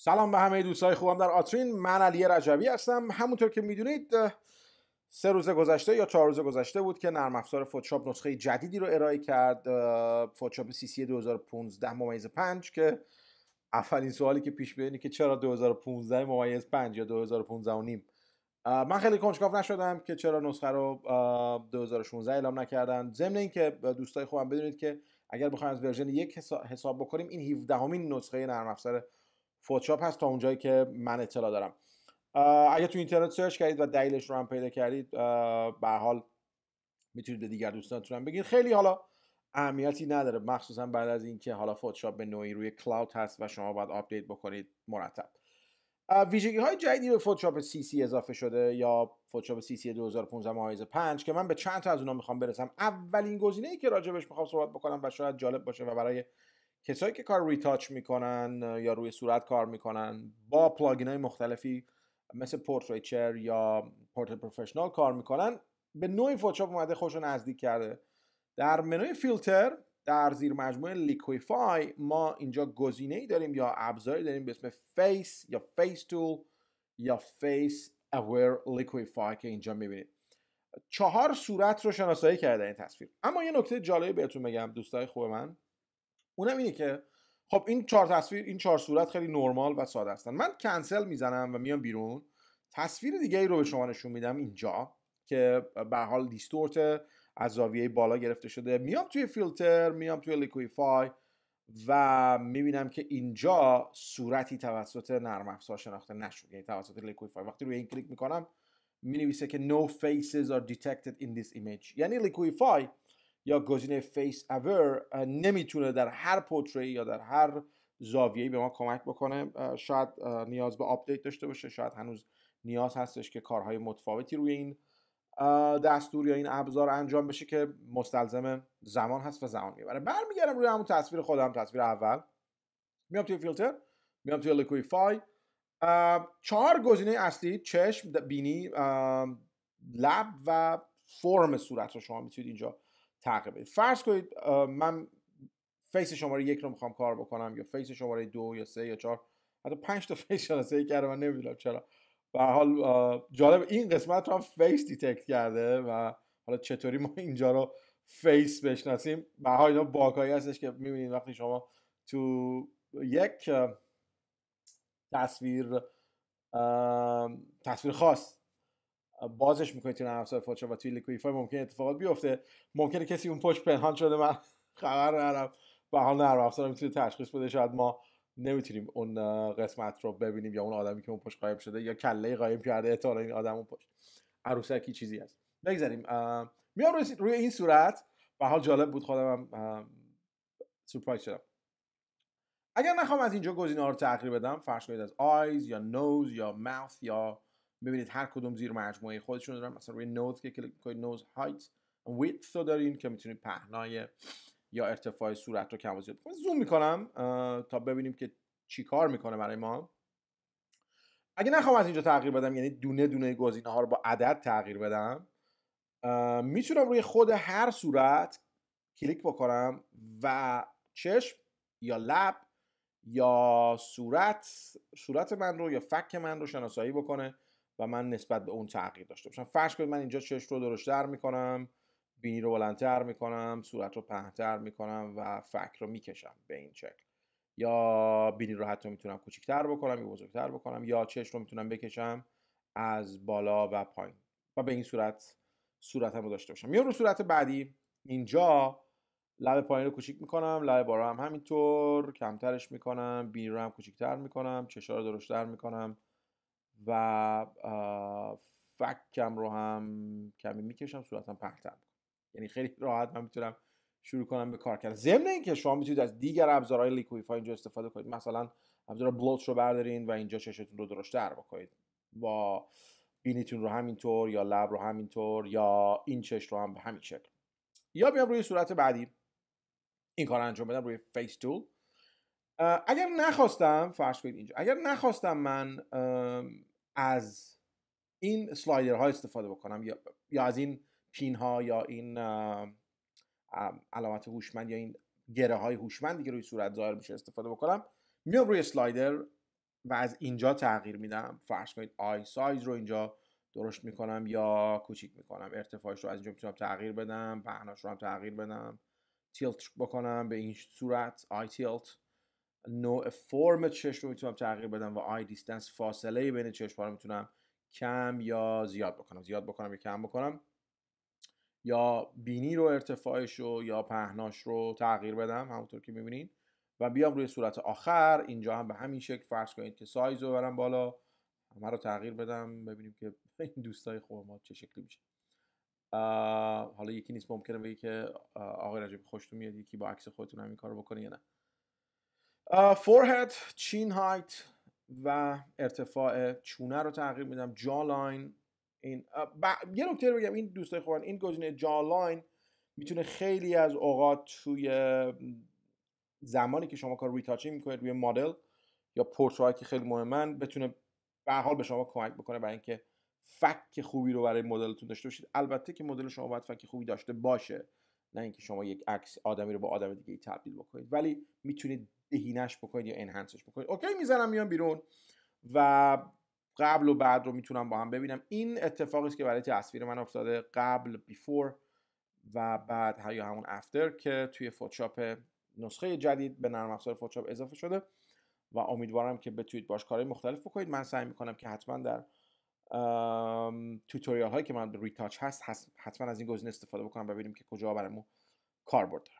سلام به همه دوستای خوبم در آترین من علی رجبی هستم همونطور که میدونید سه روز گذشته یا چهار روز گذشته بود که نرم افزار فتوشاپ نسخه جدیدی رو ارائه کرد فتوشاپ سی سی 2015 ممیز 5 که اولین سوالی که پیش بیاد که چرا 2015 ممیز 5 یا 2015 و نیم من خیلی کنجکاو نشدم که چرا نسخه رو 2016 اعلام نکردن ضمن اینکه دوستای خوبم بدونید که اگر بخوایم از ورژن یک حساب بکنیم این 17 همین نسخه نرم افزار فوتشاپ هست تا اونجایی که من اطلاع دارم اگه تو اینترنت سرچ کردید و دلیلش رو هم پیدا کردید به حال میتونید به دیگر دوستانتون هم بگید خیلی حالا اهمیتی نداره مخصوصا بعد از اینکه حالا فتوشاپ به نوعی روی کلاود هست و شما باید آپدیت بکنید مرتب ویژگی های جدیدی به فتوشاپ سی سی اضافه شده یا فتوشاپ سی سی 2015 مایز 5 که من به چند تا از اونها میخوام برسم اولین گزینه ای که راجبش میخوام صحبت بکنم و شاید جالب باشه و برای کسایی که کار ریتاچ میکنن یا روی صورت کار میکنن با پلاگین های مختلفی مثل پورتریچر یا پورتال پروفشنال کار میکنن به نوعی فوتوشاپ اومده خوش نزدیک کرده در منوی فیلتر در زیر مجموعه لیکویفای ما اینجا گزینه ای داریم یا ابزاری داریم به اسم فیس یا فیس تول یا فیس اویر لیکویفای که اینجا میبینید چهار صورت رو شناسایی کرده این تصویر اما یه نکته جالبی بهتون بگم دوستای خوب من اونم اینه که خب این چهار تصویر این چهار صورت خیلی نرمال و ساده هستن من کنسل میزنم و میام بیرون تصویر دیگه ای رو به شما نشون میدم اینجا که به حال دیستورت از زاویه بالا گرفته شده میام توی فیلتر میام توی لیکویفای و میبینم که اینجا صورتی توسط نرم افزار شناخته نشده یعنی توسط لیکویفای وقتی روی این کلیک میکنم مینویسه که no faces are detected in this image یعنی لیکویفای یا گزینه فیس اور نمیتونه در هر پورتری یا در هر زاویه‌ای به ما کمک بکنه شاید نیاز به آپدیت داشته باشه شاید هنوز نیاز هستش که کارهای متفاوتی روی این دستور یا این ابزار انجام بشه که مستلزم زمان هست و زمان میبره برمیگردم روی همون تصویر خودم تصویر اول میام توی فیلتر میام توی لیکویفای چهار گزینه اصلی چشم بینی لب و فرم صورت رو شما میتونید اینجا بدید فرض کنید من فیس شماره یک رو میخوام کار بکنم یا فیس شماره دو یا سه یا چهار حتی پنج تا فیس شناسایی کرده من نمیدونم چرا و حال جالب این قسمت رو هم فیس دیتکت کرده و حالا چطوری ما اینجا رو فیس بشناسیم به حال اینا باگایی هستش که میبینید وقتی شما تو یک تصویر تصویر خاص بازش میکنید توی نرم افزار و توی لیکویفای ممکن اتفاقات بیفته ممکنه کسی اون پشت پنهان شده من خبر ندارم و حال نرم افزار میتونه تشخیص بده شاید ما نمیتونیم اون قسمت رو ببینیم یا اون آدمی که اون پشت قایم شده یا کله قایم کرده تا این آدم اون پشت عروسکی چیزی هست بگذاریم میام روی, روی این صورت و حال جالب بود خودم هم سورپرایز شدم اگر نخوام از اینجا گزینه ها رو تغییر بدم فرض کنید از آیز یا نوز یا ماوث یا ببینید هر کدوم زیر مجموعه خودشون دارن مثلا روی نوز که کلیک میکنید نوز هایت رو دارین که میتونید پهنای یا ارتفاع صورت رو کم و زیاد زوم میکنم تا ببینیم که چی کار میکنه برای ما اگه نخوام از اینجا تغییر بدم یعنی دونه دونه گزینه ها رو با عدد تغییر بدم میتونم روی خود هر صورت کلیک بکنم و چشم یا لب یا صورت صورت من رو یا فک من رو شناسایی بکنه و من نسبت به اون تغییر داشته باشم فرض کنید من اینجا چش رو درشتر میکنم بینی رو بلندتر میکنم صورت رو پهنتر میکنم و فک رو میکشم به این شکل یا بینی رو حتی میتونم کوچکتر بکنم یا بزرگتر بکنم یا چشم رو میتونم بکشم از بالا و پایین و به این صورت صورتم رو داشته باشم میام رو صورت بعدی اینجا لب پایین رو کوچیک میکنم لب بالا هم همینطور کمترش میکنم بینی رو هم کوچیکتر میکنم چشا رو درشتر میکنم و فکم رو هم کمی میکشم صورتم پهتم یعنی خیلی راحت من میتونم شروع کنم به کار کردن ضمن اینکه شما میتونید از دیگر ابزارهای لیکویفای اینجا استفاده کنید مثلا ابزار بلوت رو بردارین و اینجا چشتون رو در بکنید با بینیتون رو همینطور یا لب رو همینطور یا این چش رو هم به همین شکل یا بیام روی صورت بعدی این کار انجام بدم روی فیس تول اگر نخواستم فرض کنید اینجا اگر نخواستم من از این ها استفاده بکنم یا, از این پین ها یا این علامت هوشمند یا این گره های هوشمندی که روی صورت ظاهر میشه استفاده بکنم میام روی سلایدر و از اینجا تغییر میدم فرض کنید آی سایز رو اینجا درشت میکنم یا کوچیک میکنم ارتفاعش رو از اینجا میتونم تغییر بدم پهناش رو هم تغییر بدم تیلت بکنم به این صورت آی تیلت نوع فرم چشم رو میتونم تغییر بدم و آی دیستنس فاصله بین چشم رو میتونم کم یا زیاد بکنم زیاد بکنم یا کم بکنم یا بینی رو ارتفاعش رو یا پهناش رو تغییر بدم همونطور که میبینین و بیام روی صورت آخر اینجا هم به همین شکل فرض کنید که سایز رو برم بالا همه رو تغییر بدم ببینیم که این دوستای خورما چه شکلی میشه حالا یکی نیست ممکنه بگی که آقای رجب خوشتون میاد یکی با عکس خودتون همین کارو بکنه یا نه فورهد چین هایت و ارتفاع چونه رو تغییر میدم جا لاین این یه نکته بگم این دوستای خوبان این گزینه جا لاین میتونه خیلی از اوقات توی زمانی که شما کار ریتاچینگ میکنید روی مدل یا پورترای که خیلی مهمن بتونه به حال به شما کمک بکنه برای اینکه فک خوبی رو برای مدلتون داشته باشید البته که مدل شما باید فک خوبی داشته باشه نه اینکه شما یک عکس آدمی رو با آدم دیگه تبدیل بکنید ولی میتونید بهینش بکنید یا انهانسش بکنید اوکی میزنم میام بیرون و قبل و بعد رو میتونم با هم ببینم این اتفاقی است که برای تصویر من افتاده قبل بیفور و بعد یا همون افتر که توی فوتوشاپ نسخه جدید به نرم افزار فتوشاپ اضافه شده و امیدوارم که بتونید باش کارهای مختلف بکنید من سعی میکنم که حتما در توتوریال هایی که من ریتاچ هست حتما از این گزینه استفاده بکنم و ببینیم که کجا برای کاربرد داره